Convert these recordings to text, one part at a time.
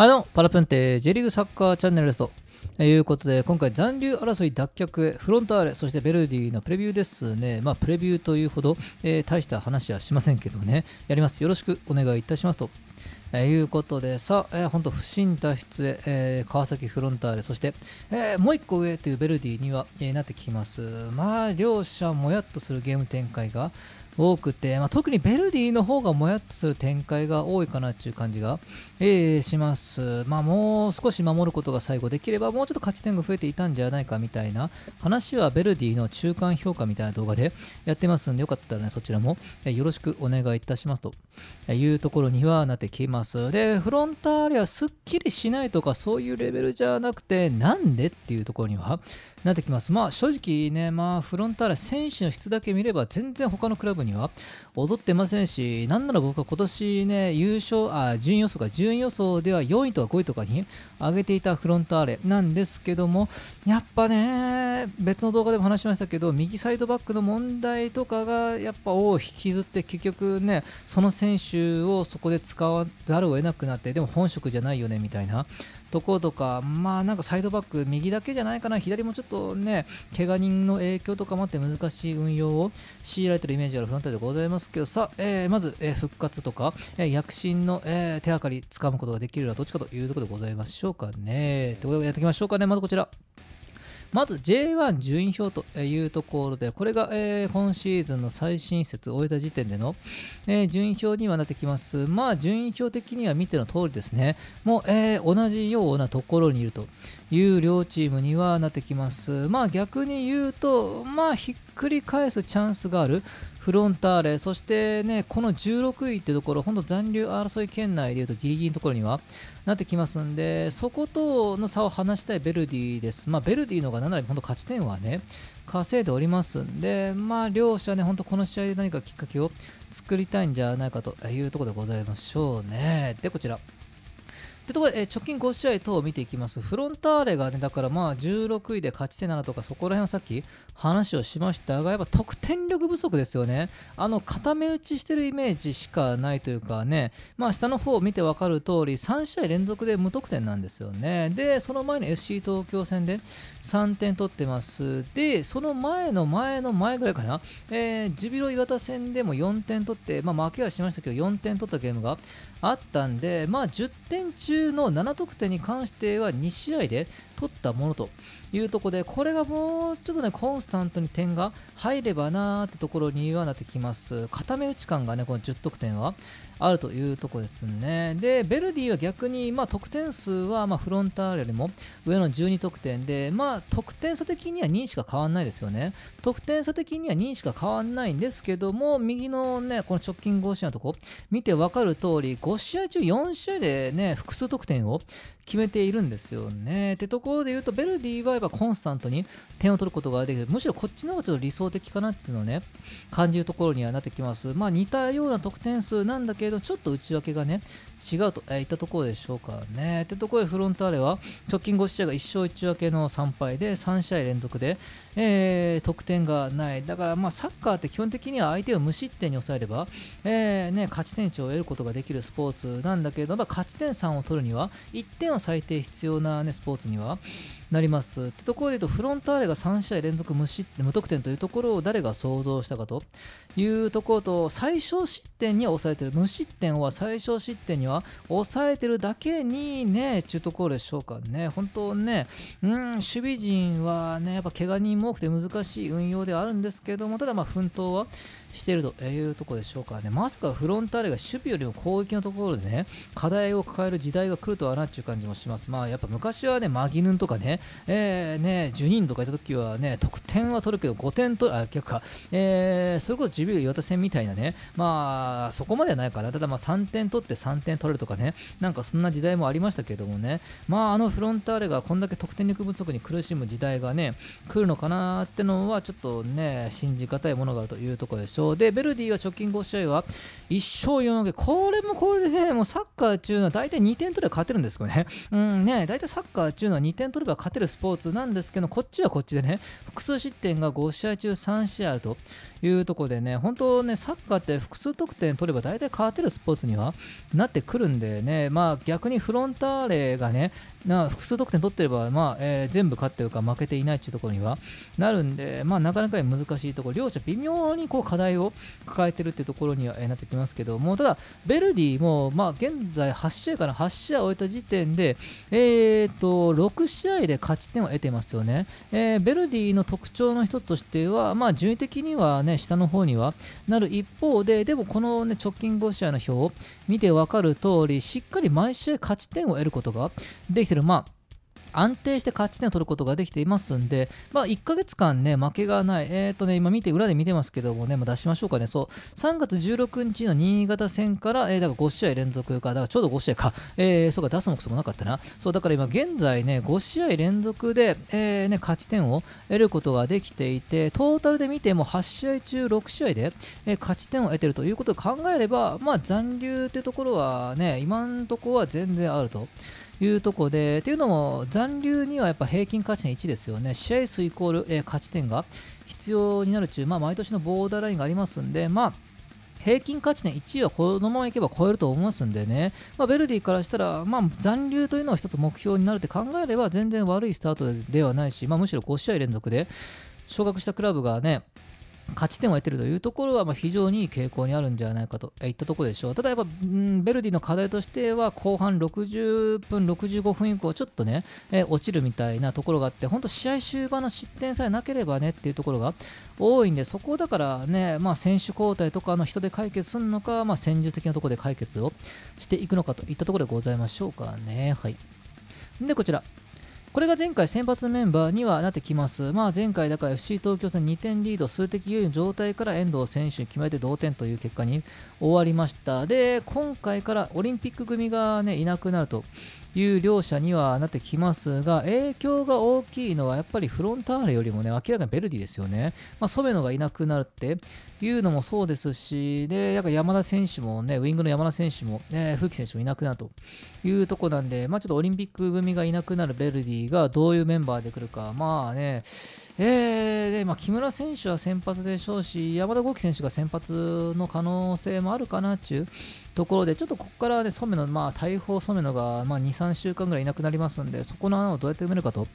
あの、パラプンテ、J リーグサッカーチャンネルですと。いうことで、今回残留争い脱却へ、フロンターレ、そしてベルディのプレビューですね。まあ、プレビューというほど、えー、大した話はしませんけどね。やります。よろしくお願いいたしますと。えー、いうことで、さあ、えー、ほんと、不審脱出で、えー、川崎フロンターレ、そして、えー、もう一個上というベルディには、えー、なってきます。まあ、両者もやっとするゲーム展開が多くて、まあ、特にベルディの方がもやっとする展開が多いかなっていう感じが、えー、します。まあ、もう少し守ることが最後できれば、もうちょっと勝ち点が増えていたんじゃないかみたいな話は、ベルディの中間評価みたいな動画で やってますんで、よかったらね、そちらもよろしくお願いいたしますというところにはなってきます。ますでフロンターレはすっきりしないとかそういうレベルじゃなくてなんでっていうところにはなってきますまあ正直ねまあフロンターレ選手の質だけ見れば全然他のクラブには踊ってませんしなんなら僕は今年ね優勝あ順位予想か順位予想では4位とか5位とかに上げていたフロンターレなんですけどもやっぱね別の動画でも話しましたけど右サイドバックの問題とかがやっぱ尾を引きずって結局ねその選手をそこで使わざるを得なくなってでも本職じゃないよねみたいなとことかまあなんかサイドバック右だけじゃないかな左もちょっとね怪我人の影響とかもあって難しい運用を強いられてるイメージあるフロンターレでございますけどさ、えー、まず、えー、復活とか、えー、躍進の、えー、手がかりつかむことができるのはどっちかというところでございましょうかねってことでやっていきましょうかねまずこちらまず J1 順位表というところで、これが、えー、今シーズンの最新説を終えた時点での、えー、順位表にはなってきます。まあ、順位表的には見ての通りですね、もう、えー、同じようなところにいると。いう両チームにはなってきます。まあ逆に言うと、まあひっくり返すチャンスがあるフロンターレ、そしてね、この16位ってところ、本当残留争い圏内でいうとギリギリのところにはなってきますんで、そことの差を離したいベルディです。まあベルディのが7割、本当勝ち点はね、稼いでおりますんで、まあ両者ね、本当この試合で何かきっかけを作りたいんじゃないかというところでございましょうね。で、こちら。とこえ直近5試合等を見ていきます。フロンターレがね、だからまあ16位で勝ち点7とか、そこら辺はさっき話をしましたが、やっぱ得点力不足ですよね。あの、固め打ちしてるイメージしかないというかね、まあ下の方を見てわかる通り、3試合連続で無得点なんですよね。で、その前の FC 東京戦で3点取ってます。で、その前の前の前ぐらいかな、えー、ジュビロ岩田戦でも4点取って、まあ負けはしましたけど、4点取ったゲームが、あったんで、まあ、10点中の7得点に関しては2試合で取ったものというところで、これがもうちょっとね、コンスタントに点が入ればなーってところにはなってきます。固め打ち感がね、この10得点はあるというところですね。で、ベルディは逆に、まあ、得点数はまフロンターレよりも上の12得点で、まあ、得点差的には2位しか変わんないですよね。得点差的には2位しか変わんないんですけども、右のね、この直近5試合のとこ、見てわかる通り、5 5試合中4試合で、ね、複数得点を決めているんですよね。ってところで言うと、ベルディはやっぱコンスタントに点を取ることができる、むしろこっちの方がちょっと理想的かなっていうのをね、感じるところにはなってきます。まあ、似たような得点数なんだけど、ちょっと内訳がね、違うといったところでしょうかね。ってところで、フロンターレは直近5試合が1勝1分けの3敗で、3試合連続で、えー、得点がない。だから、まあ、サッカーって基本的には相手を無失点に抑えれば、えーね、勝ち点値を得ることができるスポーツポーツなんだけれども、勝ち点3を取るには、1点は最低必要な、ね、スポーツにはなります。ってところで言うと、フロンターレが3試合連続無失無得点というところを誰が想像したかというところと最小失点には抑えてる無失点は最小失点には抑えてるだけにねちゅうところでしょうかね本当ねうん守備陣はねやっぱ怪我人も多くて難しい運用ではあるんですけどもただまあ奮闘はしてるというところでしょうかねまさかフロンターレが守備よりも攻撃のところでね課題を抱える時代が来るとはなっちゅう感じもしますまあやっぱ昔はねマギヌンとかねえー、ねジ10ンとかいた時はね得点は取るけど5点取るあ逆かえー、それこそ守が岩田戦みたいなね、まあ、そこまではないかな、ただまあ3点取って3点取れるとかね、なんかそんな時代もありましたけどもね、まあ、あのフロンターレがこんだけ得点力不足に苦しむ時代がね、来るのかなってのは、ちょっとね、信じがたいものがあるというところでしょう。で、ベルディは直近5試合は1勝4分け、これもこれでね、もうサッカー中のは大体2点取れば勝てるんですよね。うんね、大体サッカー中のは2点取れば勝てるスポーツなんですけど、こっちはこっちでね、複数失点が5試合中3試合あるというところでね、ね、本当ね、サッカーって複数得点取れば大体ってるスポーツにはなってくるんでね、まあ逆にフロンターレがね、な複数得点取ってれば、まあえー、全部勝ってるか負けていないっていうところにはなるんで、まあなかなか難しいところ、両者微妙にこう課題を抱えてるってところには、えー、なってきますけども、ただ、ベルディも、まあ現在8試合から8試合終えた時点で、えーと、6試合で勝ち点を得てますよね。えー、ベルディの特徴の一つとしては、まあ順位的にはね、下の方にははなる一方で、でもこの、ね、直近5試合の表を見て分かる通り、しっかり毎試合勝ち点を得ることができている。まあ安定して勝ち点を取ることができていますんで、まあ、1ヶ月間ね、負けがない、えっ、ー、とね、今見て、裏で見てますけどもね、まあ、出しましょうかね、そう、3月16日の新潟戦から、えー、だから5試合連続か、だからちょうど5試合か、えー、そうか、出すもくそもなかったな、そう、だから今現在ね、5試合連続で、えー、ね、勝ち点を得ることができていて、トータルで見ても8試合中6試合で、え勝ち点を得てるということを考えれば、まあ、残留ってところはね、今のところは全然あると。いうところで、っていうのも残留にはやっぱ平均価値点1ですよね、試合数イコール、えー、勝ち点が必要になるう、まあ、毎年のボーダーラインがありますんで、まあ、平均価値点1位はこのままいけば超えると思いますんでね、まあ、ベルディからしたら、まあ、残留というのが一つ目標になるって考えれば全然悪いスタートではないし、まあ、むしろ5試合連続で昇格したクラブがね勝ち点を得ているというところはま非常にいい傾向にあるんじゃないかといったところでしょう。ただやっぱ、ん、ベルディの課題としては後半60分、65分以降、ちょっとね、え落ちるみたいなところがあって、本当、試合終盤の失点さえなければねっていうところが多いんで、そこをだからね、まあ、選手交代とかの人で解決するのか、まあ、戦術的なところで解決をしていくのかといったところでございましょうかね。はいで、こちら、これが前回先発メンバーにはなってきます。まあ、前回だから FC 東京戦2点リード、数的優位の状態から遠藤選手に決めて同点という結果に終わりました。で、今回からオリンピック組が、ね、いなくなるという両者にはなってきますが、影響が大きいのはやっぱりフロンターレよりもね、明らかにベルディですよね。まあ、ソメノがいなくなるっていうのもそうですし、で、やっぱ山田選手もね、ウイングの山田選手も、ね、風紀選手もいなくなるというとこなんで、まあ、ちょっとオリンピック組がいなくなるベルディがどういうメンバーで来るか、まあね、えー、でまあ、木村選手は先発でしょうし、山田豪輝選手が先発の可能性もあるかなっちゅう、ところで、ちょっとここからね、染めの、まあ、大砲染めのが、まあ、2、3週間ぐらいいなくなりますんで、そこの穴をどうやって埋めるかと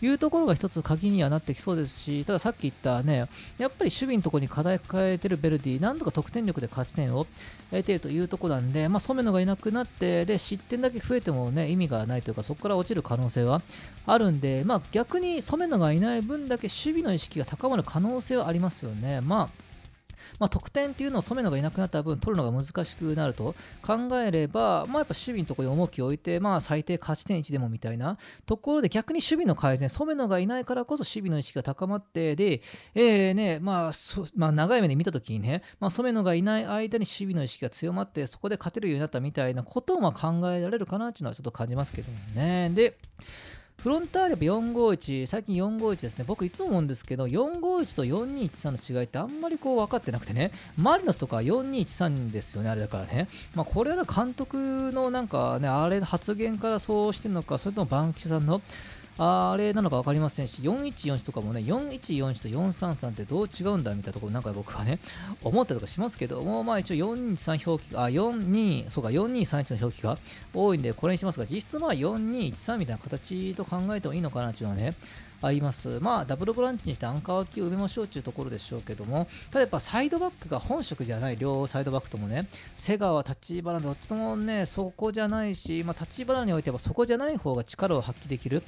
いうところが一つ鍵にはなってきそうですし、たださっき言ったね、やっぱり守備のところに課題抱えてるベルディ、なんとか得点力で勝ち点を得ているというところなんで、まあ、染めのがいなくなって、で、失点だけ増えてもね、意味がないというか、そこから落ちる可能性はあるんで、まあ、逆に染めのがいない分だけ守備の意識が高まる可能性はありますよね。まあまあ、得点っていうのを染めのがいなくなった分、取るのが難しくなると考えれば、まあ、やっぱ守備のところに重きを置いて、まあ、最低勝ち点1でもみたいなところで、逆に守備の改善、染めのがいないからこそ守備の意識が高まって、で、えーねまあ、まあ、長い目で見たときにね、まあ、染めのがいない間に守備の意識が強まって、そこで勝てるようになったみたいなことをま考えられるかなっていうのはちょっと感じますけどもね。で、フロンターレ451、最近451ですね、僕いつも思うんですけど、451と4213の違いってあんまりこう分かってなくてね、マリノスとか4213ですよね、あれだからね。まあ、これは監督のなんかね、あれ発言からそうしてるのか、それともバンキシャさんのあれなのか分かりませんし、4 1 4とかもね、4141と433ってどう違うんだみたいなところ、なんか僕はね、思ったりとかしますけども、まあ一応423表記、あ、42、そうか、4231の表記が多いんで、これにしますが、実質まあ4213みたいな形と考えてもいいのかなっていうのはね、あります。まあ、ダブルボランチにしてアンカー脇を埋めましょうというところでしょうけども、ただやっぱサイドバックが本職じゃない、両サイドバックともね、瀬川、立花、どっちともね、そこじゃないし、まあ、立花においてはそこじゃない方が力を発揮できる。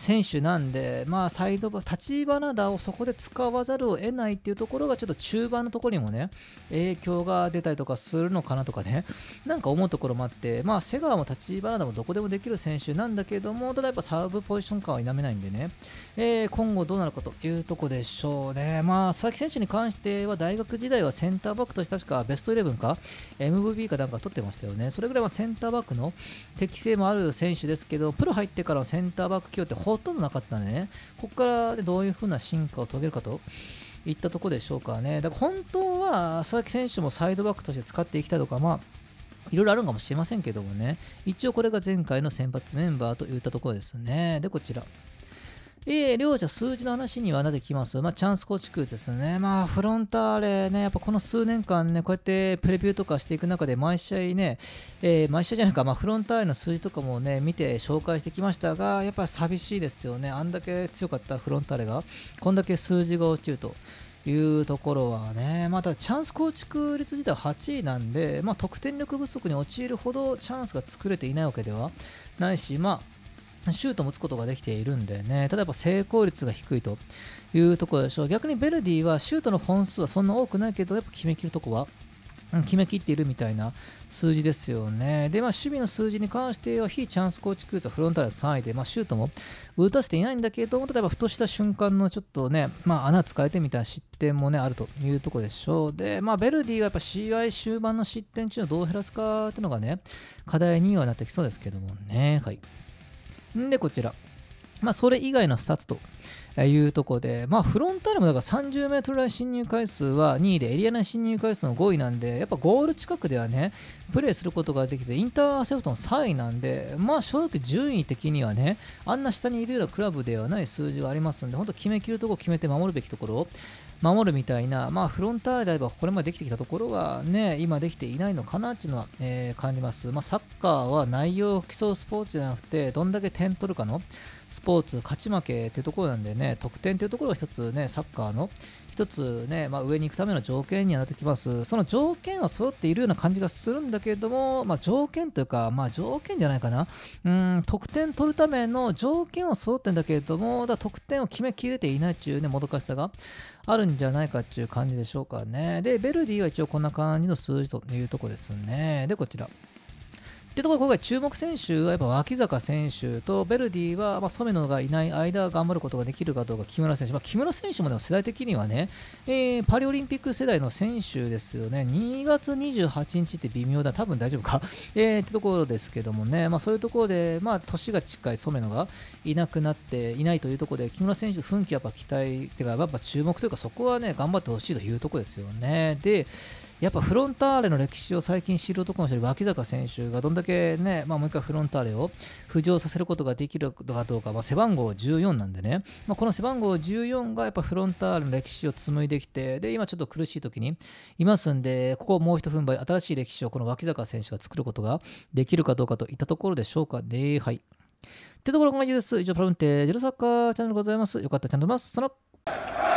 選手なんで、まあ、サイドバ立花田をそこで使わざるを得ないっていうところが、ちょっと中盤のところにもね、影響が出たりとかするのかなとかね、なんか思うところもあって、まあ、瀬川も立花田もどこでもできる選手なんだけども、ただやっぱサーブポジション感は否めないんでね、えー、今後どうなるかというとこでしょうね。まあ、佐々木選手に関しては、大学時代はセンターバックとして確かベストイレブンか、MVP かなんか取ってましたよね。それぐらいはセンターバックの適性もある選手ですけど、プロ入ってからのセンターバック起用ってほとんどなかったね、ここからでどういうふうな進化を遂げるかといったところでしょうかね。だから本当は佐々木選手もサイドバックとして使っていきたいとか、まあ、いろいろあるかもしれませんけどもね、一応これが前回の先発メンバーといったところですね。で、こちら。えー、両者数字の話にはなってきます。まあ、チャンス構築ですね。まあ、フロンターレね、やっぱこの数年間ね、こうやってプレビューとかしていく中で、毎試合ね、えー、毎試合じゃないか、まあ、フロンターレの数字とかもね、見て紹介してきましたが、やっぱ寂しいですよね。あんだけ強かったフロンターレが、こんだけ数字が落ちると。いうところはね、またチャンス構築率自体は8位なんで、まあ、得点力不足に陥るほどチャンスが作れていないわけではないし、まあ、シュートも打つことができているんでね、ただやっぱ成功率が低いというところでしょう。逆にベルディはシュートの本数はそんな多くないけど、やっぱ決めきるとこは、うん、決めきっているみたいな数字ですよね。で、まあ、守備の数字に関しては、非チャンス構築率はフロンターレ3位で、まあ、シュートも打たせていないんだけど例えばふとした瞬間のちょっとね、まあ、穴使えてみたいな失点もね、あるというところでしょう。で、まあ、ベルディはやっぱ CI 終盤の失点中のどう減らすかっていうのがね、課題にはなってきそうですけどもね。はい。んで、こちら。まあ、それ以外のスタッツというとこで、まあ、フロンターレもだから30メートル来進入回数は2位で、エリア内進入回数の5位なんで、やっぱゴール近くではね、プレーすることができて、インターセプトの3位なんで、まあ、正直順位的にはね、あんな下にいるようなクラブではない数字がありますんで、本当決めきるとこ決めて守るべきところ、守るみたいな、まあ、フロンターレであればこれまでできてきたところがね、今できていないのかなっていうのは、えー、感じます。まあ、サッカーは内容を競うスポーツじゃなくて、どんだけ点取るかのスポーツ、勝ち負けってところなんでね、得点というところが一つね、サッカーの一つね、まあ、上に行くための条件にはなってきます。その条件は揃っているような感じがするんだけれども、まあ、条件というか、まあ、条件じゃないかな。うん、得点取るための条件は揃ってんだけれども、だ得点を決めきれていないっいうね、もどかしさがあるんじゃないかっていう感じでしょうかね。で、ベルディは一応こんな感じの数字というとこですね。で、こちら。ってところで今回注目選手はやっぱ脇坂選手とベルディは、まあ、染野がいない間頑張ることができるかどうか木村選手、まあ、木村選手もでも世代的にはね、えー、パリオリンピック世代の選手ですよね2月28日って微妙だ多分大丈夫か、えってところですけどもね、まあ、そういうところで、まあ、年が近い染野がいなくなっていないというところで木村選手の奮起やっぱ期待てかやっぱ注目というかそこはね頑張ってほしいというところですよねでやっぱフロンターレの歴史を最近知る男の人に脇坂選手がどんだけね、まあ、もう一回フロンターレを浮上させることができるのかどうか、まあ、背番号14なんでね、まあ、この背番号14がやっぱフロンターレの歴史を紡いできてで今ちょっと苦しい時にいますんでここをもう一踏ん張り新しい歴史をこの脇坂選手が作ることができるかどうかといったところでしょうかね。はい。ってところが感じです。以上、プラウンテ、ジェルサッカーチャンネルございます。よかったらチャンネル登録